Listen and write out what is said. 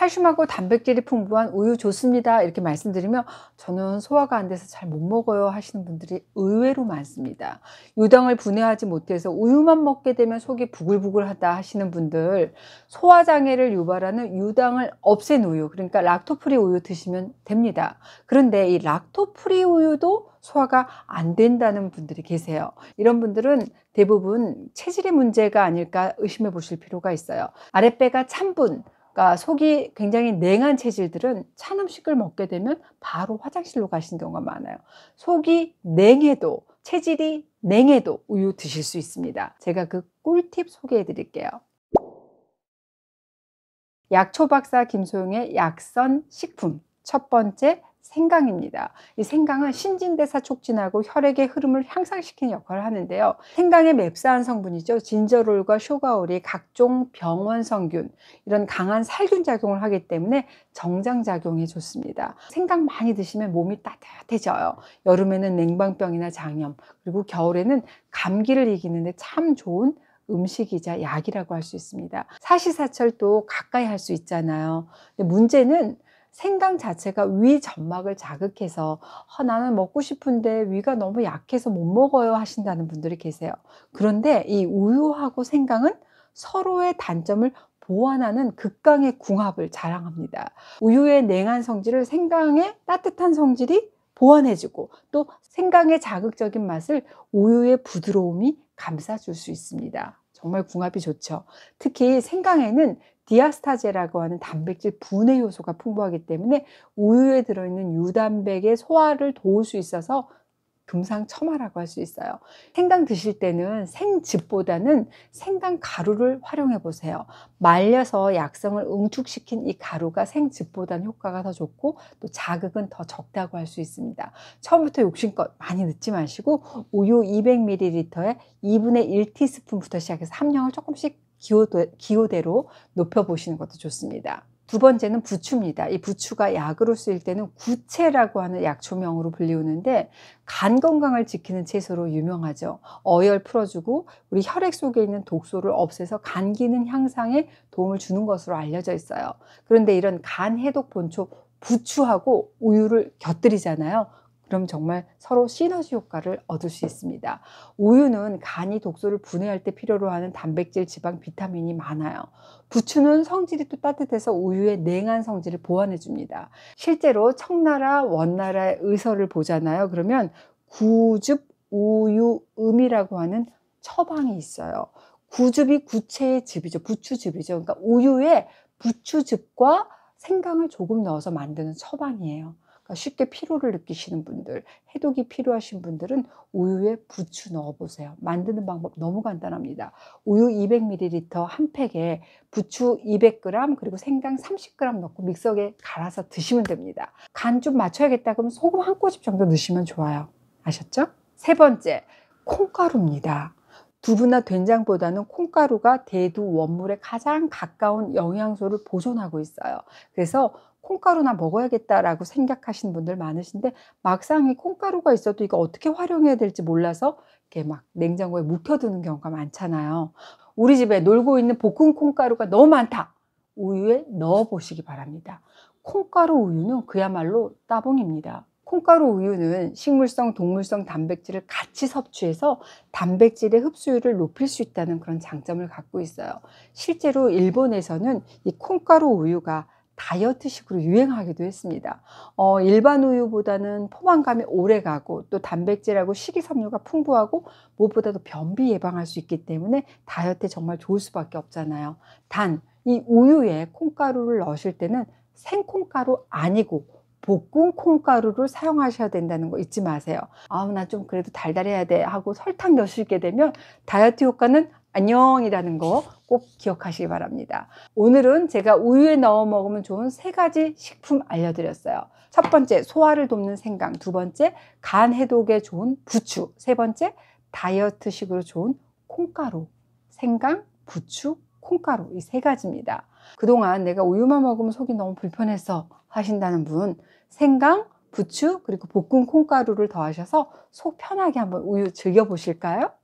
칼슘하고 단백질이 풍부한 우유 좋습니다. 이렇게 말씀드리면 저는 소화가 안 돼서 잘 못 먹어요 하시는 분들이 의외로 많습니다. 유당을 분해하지 못해서 우유만 먹게 되면 속이 부글부글하다 하시는 분들 소화 장애를 유발하는 유당을 없앤 우유 그러니까 락토프리 우유 드시면 됩니다. 그런데 이 락토프리 우유도 소화가 안 된다는 분들이 계세요. 이런 분들은 대부분 체질의 문제가 아닐까 의심해 보실 필요가 있어요. 아랫배가 찬분, 그러니까 속이 굉장히 냉한 체질들은 찬 음식을 먹게 되면 바로 화장실로 가시는 경우가 많아요. 속이 냉해도 체질이 냉해도 우유 드실 수 있습니다. 제가 그 꿀팁 소개해 드릴게요. 약초박사 김소영의 약선 식품 첫 번째 생강입니다. 이 생강은 신진대사 촉진하고 혈액의 흐름을 향상시키는 역할을 하는데요. 생강의 맵사한 성분이죠. 진저롤과 쇼가올이 각종 병원성균 이런 강한 살균 작용을 하기 때문에 정장 작용에 좋습니다. 생강 많이 드시면 몸이 따뜻해져요. 여름에는 냉방병이나 장염 그리고 겨울에는 감기를 이기는데 참 좋은 음식이자 약이라고 할 수 있습니다. 사시사철도 가까이 할 수 있잖아요. 근데 문제는 생강 자체가 위 점막을 자극해서 어, 나는 먹고 싶은데 위가 너무 약해서 못 먹어요 하신다는 분들이 계세요. 그런데 이 우유하고 생강은 서로의 단점을 보완하는 극강의 궁합을 자랑합니다. 우유의 냉한 성질을 생강의 따뜻한 성질이 보완해주고 또 생강의 자극적인 맛을 우유의 부드러움이 감싸줄 수 있습니다. 정말 궁합이 좋죠. 특히 생강에는 디아스타제라고 하는 단백질 분해 효소가 풍부하기 때문에 우유에 들어있는 유단백의 소화를 도울 수 있어서 금상첨화라고 할 수 있어요. 생강 드실 때는 생즙보다는 생강 가루를 활용해 보세요. 말려서 약성을 응축시킨 이 가루가 생즙보다는 효과가 더 좋고 또 자극은 더 적다고 할 수 있습니다. 처음부터 욕심껏 많이 넣지 마시고 우유 200ml에 2분의 1티스푼부터 시작해서 함량을 조금씩 기호대, 기호대로 높여보시는 것도 좋습니다. 두 번째는 부추입니다. 이 부추가 약으로 쓰일 때는 구체라고 하는 약초명으로 불리우는데 간 건강을 지키는 채소로 유명하죠. 어혈 풀어주고 우리 혈액 속에 있는 독소를 없애서 간 기능 향상에 도움을 주는 것으로 알려져 있어요. 그런데 이런 간 해독 본초 부추하고 우유를 곁들이잖아요. 그럼 정말 서로 시너지 효과를 얻을 수 있습니다. 우유는 간이 독소를 분해할 때 필요로 하는 단백질, 지방, 비타민이 많아요. 부추는 성질이 또 따뜻해서 우유의 냉한 성질을 보완해 줍니다. 실제로 청나라, 원나라의 의서를 보잖아요. 그러면 구즙 우유음이라고 하는 처방이 있어요. 구즙이 구체의 즙이죠. 부추즙이죠. 그러니까 우유에 부추즙과 생강을 조금 넣어서 만드는 처방이에요. 그러니까 쉽게 피로를 느끼시는 분들, 해독이 필요하신 분들은 우유에 부추 넣어보세요. 만드는 방법 너무 간단합니다. 우유 200ml 한 팩에 부추 200g 그리고 생강 30g 넣고 믹서기에 갈아서 드시면 됩니다. 간 좀 맞춰야겠다 그러면 소금 한 꼬집 정도 넣으시면 좋아요. 아셨죠? 세 번째, 콩가루입니다. 두부나 된장보다는 콩가루가 대두 원물에 가장 가까운 영양소를 보존하고 있어요. 그래서 콩가루나 먹어야겠다라고 생각하시는 분들 많으신데 막상 이 콩가루가 있어도 이거 어떻게 활용해야 될지 몰라서 이렇게 막 냉장고에 묵혀두는 경우가 많잖아요. 우리 집에 놀고 있는 볶은 콩가루가 너무 많다. 우유에 넣어 보시기 바랍니다. 콩가루 우유는 그야말로 따봉입니다. 콩가루 우유는 식물성, 동물성 단백질을 같이 섭취해서 단백질의 흡수율을 높일 수 있다는 그런 장점을 갖고 있어요. 실제로 일본에서는 이 콩가루 우유가 다이어트식으로 유행하기도 했습니다. 어, 일반 우유보다는 포만감이 오래 가고 또 단백질하고 식이섬유가 풍부하고 무엇보다도 변비 예방할 수 있기 때문에 다이어트에 정말 좋을 수밖에 없잖아요. 단, 이 우유에 콩가루를 넣으실 때는 생콩가루 아니고 볶은 콩가루를 사용하셔야 된다는 거 잊지 마세요. 아우, 나 좀 그래도 달달해야 돼 하고 설탕 넣으시게 되면 다이어트 효과는 안녕이라는 거 꼭 기억하시기 바랍니다. 오늘은 제가 우유에 넣어 먹으면 좋은 세 가지 식품 알려드렸어요. 첫 번째, 소화를 돕는 생강. 두 번째, 간 해독에 좋은 부추. 세 번째, 다이어트식으로 좋은 콩가루. 생강, 부추, 콩가루. 이 세 가지입니다. 그동안 내가 우유만 먹으면 속이 너무 불편해서 하신다는 분 생강, 부추 그리고 볶은 콩가루를 더하셔서 속 편하게 한번 우유 즐겨 보실까요?